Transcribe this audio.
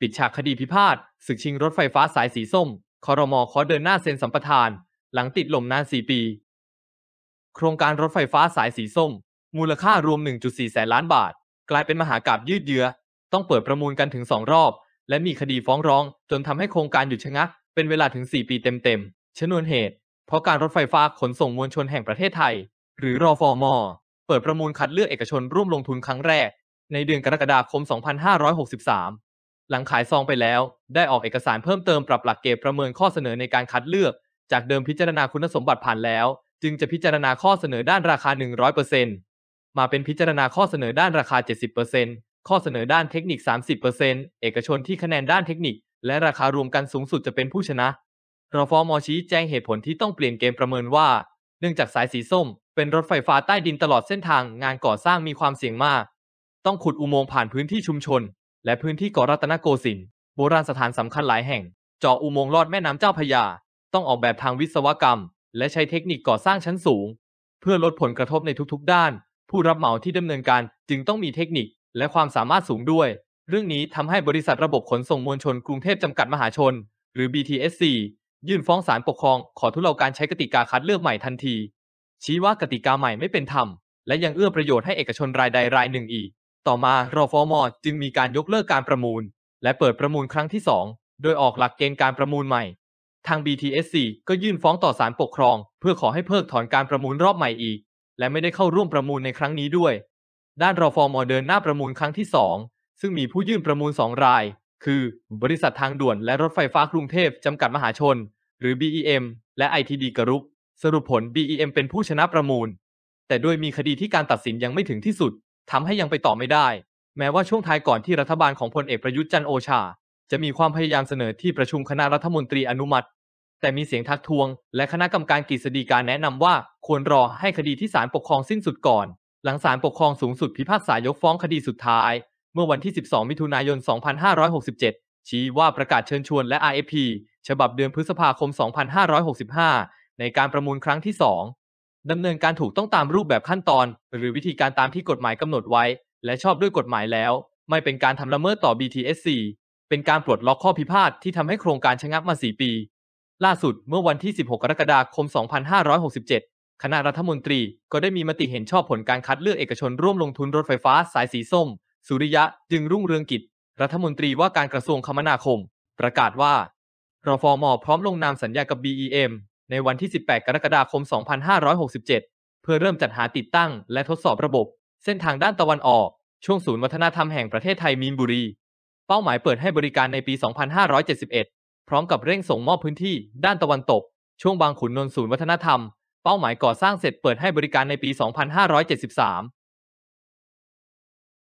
ปิดฉากคดีพิพาทศึกชิงรถไฟฟ้าสายสีส้มคอรมอขอเดินหน้าเซ็นสัมปทานหลังติดลมนาน 4 ปี โครงการรถไฟฟ้าสายสีส้ม มูลค่ารวม 1.4แสนล้านบาท กลายเป็นมหากราบยืดเยื้อ ต้องเปิดประมูลกันถึงสองรอบ และมีคดีฟ้องร้องจนทำให้โครงการหยุดชะงักเป็นเวลาถึง 4 ปีเต็มๆชนวนเหตุ เพราะการรถไฟฟ้าขนส่งมวลชนแห่งประเทศไทย หรือรอฟอมอเปิดประมูลคัดเลือกเอกชนร่วมลงทุนครั้งแรก ในเดือนกรกฎาคม2563หลังขายซองไปแล้ว ได้ออกเอกสารเพิ่มเติมปรับหลักเกณฑ์ประเมินข้อเสนอในการคัดเลือก จากเดิมพิจารณาคุณสมบัติผ่านแล้ว จึงจะพิจารณาข้อเสนอด้านราคา 100%มาเป็นพิจารณาข้อเสนอด้านราคา 70%ข้อเสนอด้านเทคนิค 30%เอกชนที่คะแนนด้านเทคนิค และราคารวมกันสูงสุดจะเป็นผู้ชนะรฟอมอชี้แจงเหตุผลที่ต้องเปลี่ยนเกมประเมินว่า เนื่องจากสายสีส้ม เป็นรถไฟฟ้าใต้ดินตลอดเส้นทางงานก่อสร้างมีความเสี่ยงมาก ต้องขุดอุโมงค์ผ่านพื้นที่ชุมชนและพื้นที่เกาะรัตนโกสินทร์โบราณสถานสำคัญหลายแห่งเจาะอุโมงค์ลอดแม่น้ำเจ้าพยา ต้องออกแบบทางวิศวกรรม และใช้เทคนิคก่อสร้างชั้นสูง เพื่อลดผลกระทบในทุกๆด้าน ผู้รับเหมาที่ดำเนินการจึงต้องมีเทคนิคและความสามารถสูงด้วย เรื่องนี้ทำให้บริษัทระบบขนส่งมวลชนกรุงเทพจำกัดมหาชน หรือ BTSC ยื่นฟ้องศาลปกครองขอทุเลาการใช้กติกาคัดเลือกใหม่ทันทีชี้ว่ากติกาใหม่ไม่เป็นธรรมและยังเอื้อประโยชน์ให้เอกชนรายใดรายหนึ่งอีกต่อมารอฟอมอจึงมีการยกเลิกการประมูล และเปิดประมูลครั้งที่ 2 โดยออกหลักเกณฑ์การประมูลใหม่ ทาง BTSC ก็ยื่นฟ้องต่อศาลปกครอง เพื่อขอให้เพิกถอนการประมูลรอบใหม่อีก และไม่ได้เข้าร่วมประมูลในครั้งนี้ด้วย ด้านรอฟอมอเดินหน้าประมูลครั้งที่ 2 ซึ่งมีผู้ยื่นประมูล2รายคือ บริษัททางด่วนและรถไฟฟ้ากรุงเทพจำกัดมหาชน หรือ BEM และ ITD กรุ๊ปสรุปผล BEM เป็นผู้ชนะประมูล แต่ด้วยมีคดีที่การตัดสินยังไม่ถึงที่สุดทำให้ยังไปต่อไม่ได้ แม้ว่าช่วงท้ายก่อนที่รัฐบาลของพลเอกประยุทธ์จันโอชา จะมีความพยายามเสนอที่ประชุมคณะรัฐมนตรีอนุมัติ แต่มีเสียงทักท้วง และคณะกรรมการกฤษฎีการแนะนำว่า ควรรอให้คดีที่ศาลปกครองสิ้นสุดก่อน หลังศาลปกครองสูงสุดพิพากษายกฟ้องคดีสุดท้าย เมื่อวันที่ 12 มิถุนายน 2567 ชี้ว่าประกาศเชิญชวนและ RFP ฉบับเดือนพฤษภาคม 2565 ในการประมูลครั้งที่ 2ดำเนินการถูกต้องตามรูปแบบขั้นตอนหรือวิธีการตามที่กฎหมายกำหนดไว้ และชอบด้วยกฎหมายแล้ว ไม่เป็นการทำละเมิดต่อ BTSC เป็นการปลดล็อกข้อพิพาทที่ทำให้โครงการชะงักมา 4 ปี ล่าสุดเมื่อวันที่ 16 กรกฎาคม 2567 คณะรัฐมนตรีก็ได้มีมติเห็นชอบผลการคัดเลือกเอกชนร่วมลงทุนรถไฟฟ้า สายสีส้มสุริยะจึงรุ่งเรืองกิจ รัฐมนตรีว่าการกระทรวงคมนาคม ประกาศว่ารฟมพร้อมลงนามสัญญากับ BEM ในวันที่ 18 กรกฎาคม 2567 เพื่อเริ่มจัดหาติดตั้งและทดสอบระบบ เส้นทางด้านตะวันออก ช่วงศูนย์วัฒนธรรมแห่งประเทศไทยมีนบุรี เป้าหมายเปิดให้บริการในปี 2571 พร้อมกับเร่งส่งมอบพื้นที่ ด้านตะวันตก ช่วงบางขุนนนท์ศูนย์วัฒนธรรม เป้าหมายก่อสร้างเสร็จเปิดให้บริการในปี 2573